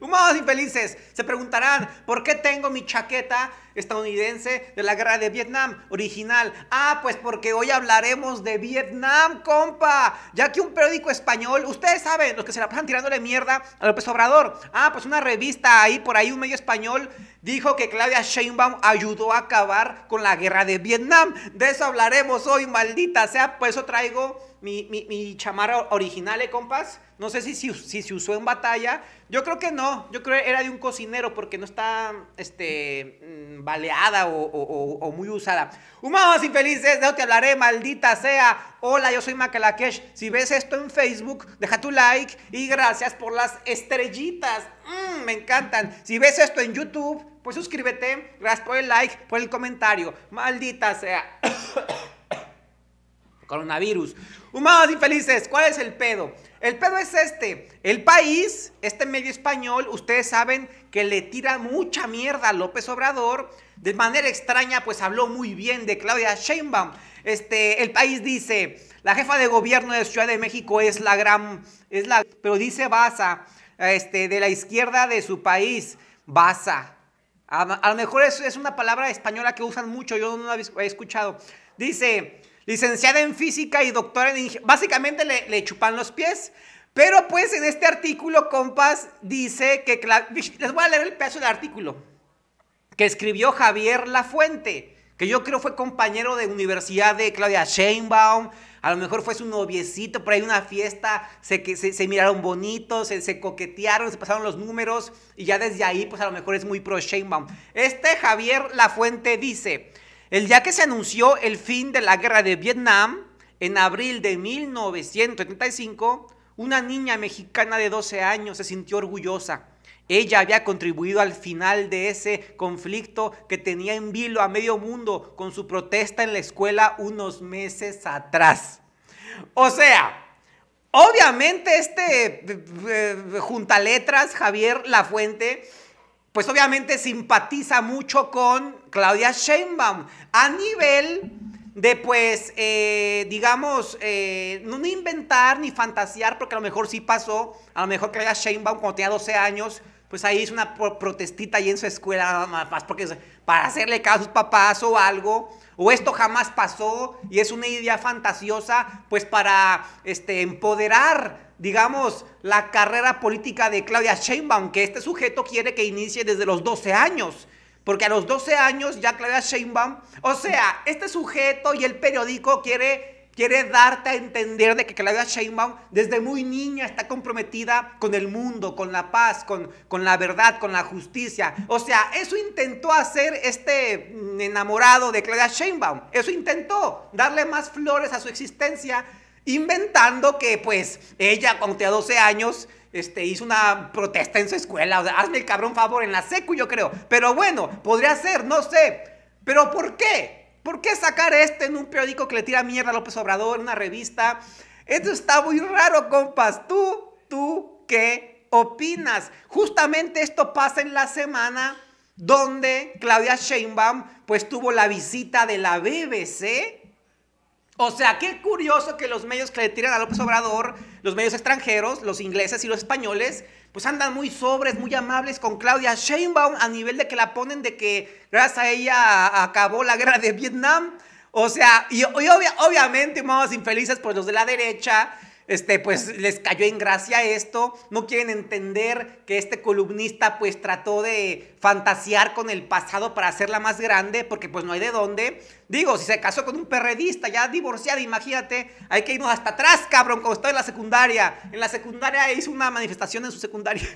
Humanos infelices, se preguntarán por qué tengo mi chaqueta estadounidense de la guerra de Vietnam original. Ah, pues porque hoy hablaremos de Vietnam, compa. Ya que un periódico español, ustedes saben, los que se la pasan tirándole mierda a López Obrador. Ah, pues una revista ahí, por ahí un medio español dijo que Claudia Sheinbaum ayudó a acabar con la guerra de Vietnam. De eso hablaremos hoy, maldita sea. Por eso traigo mi, chamarra original, ¿eh, compas? No sé si, se usó en batalla. Yo creo que no. Yo creo que era de un cocinero porque no está este, mm, baleada o, muy usada. Humanos infelices, no te hablaré, maldita sea. Hola, yo soy Macalakesh. Si ves esto en Facebook, deja tu like y gracias por las estrellitas. Mm, me encantan. Si ves esto en YouTube, pues suscríbete. Gracias por el like, por el comentario. Maldita sea. coronavirus. Humanos infelices, ¿cuál es el pedo? El pedo es este. El país, este medio español, ustedes saben que le tira mucha mierda a López Obrador. De manera extraña, pues habló muy bien de Claudia Sheinbaum. Este, el país dice, la jefa de gobierno de Ciudad de México es la gran, es la, pero dice Baza, este, de la izquierda de su país, Baza. A, lo mejor es, es una palabra española que usan mucho, yo no la he escuchado. Dice, licenciada en física y doctora en Básicamente le, chupan los pies. Pero pues en este artículo, compas, dice que... Les voy a leer el pedazo del artículo que escribió Javier Lafuente, que yo creo fue compañero de universidad de Claudia Sheinbaum, a lo mejor fue su noviecito, por ahí una fiesta, se, se miraron bonitos, se, coquetearon, se pasaron los números, y ya desde ahí, pues a lo mejor es muy pro Sheinbaum. Este Javier Lafuente dice... El día que se anunció el fin de la guerra de Vietnam, en abril de 1975, una niña mexicana de 12 años se sintió orgullosa. Ella había contribuido al final de ese conflicto que tenía en vilo a medio mundo con su protesta en la escuela unos meses atrás. O sea, Obviamente este eh, eh, junta juntaletras Javier Lafuente pues obviamente simpatiza mucho con Claudia Sheinbaum a nivel de pues, eh, digamos, eh, no inventar ni fantasear, porque a lo mejor sí pasó, a lo mejor Claudia Sheinbaum cuando tenía 12 años pues ahí hizo una protestita ahí en su escuela, nada más porque para hacerle caso a sus papás o algo, o esto jamás pasó y es una idea fantasiosa, pues para este, empoderar, digamos, la carrera política de Claudia Sheinbaum, que este sujeto quiere que inicie desde los 12 años. Porque a los 12 años ya Claudia Sheinbaum, o sea, este sujeto y el periódico quiere Quiere darte a entender de que Claudia Sheinbaum desde muy niña está comprometida con el mundo, con la paz, con, con la verdad, con la justicia. O sea, eso intentó hacer este mm, enamorado de Claudia Sheinbaum. Eso intentó, darle más flores a su existencia, inventando que pues ella cuando tenía 12 años este, hizo una protesta en su escuela. O hazme el cabrón favor en la secu, yo creo. Pero bueno, podría ser, no sé. Pero ¿por qué? ¿Por qué sacar esto en un periódico que le tira mierda a López Obrador, en una revista? Esto está muy raro, compas. ¿Tú, tú qué opinas? Justamente esto pasa en la semana donde Claudia Sheinbaum pues tuvo la visita de la BBC. O sea, qué curioso que los medios que le tiran a López Obrador, los medios extranjeros, los ingleses y los españoles, pues andan muy sobres, muy amables con Claudia Sheinbaum a nivel de que la ponen de que gracias a ella acabó la guerra de Vietnam. O sea, y, obviamente, más infelices, por los de la derecha, este, pues les cayó en gracia esto, no quieren entender que este columnista pues trató de fantasear con el pasado para hacerla más grande, porque pues no hay de dónde. Digo, si se casó con un perredista ya divorciada, imagínate, hay que irnos hasta atrás, cabrón, como estaba en la secundaria. En la secundaria hizo una manifestación en su secundaria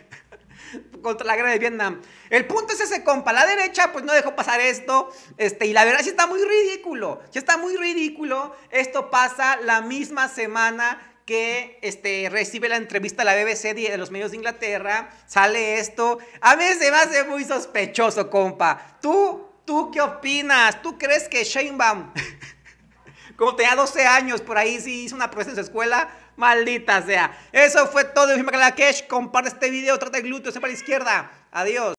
contra la guerra de Vietnam. El punto es ese, compa. La derecha, pues no dejó pasar esto. Este, y la verdad sí está muy ridículo. Sí está muy ridículo. Esto pasa la misma semana que este, recibe la entrevista a la BBC de los medios de Inglaterra, sale esto. A mí se me hace muy sospechoso, compa. ¿Tú, tú qué opinas? ¿Tú crees que Shane Bam? como tenía 12 años, por ahí sí hizo una prueba en su escuela? Maldita sea. Eso fue todo. Yo soy Comparte este video. Trata de glúteo. para la izquierda. Adiós.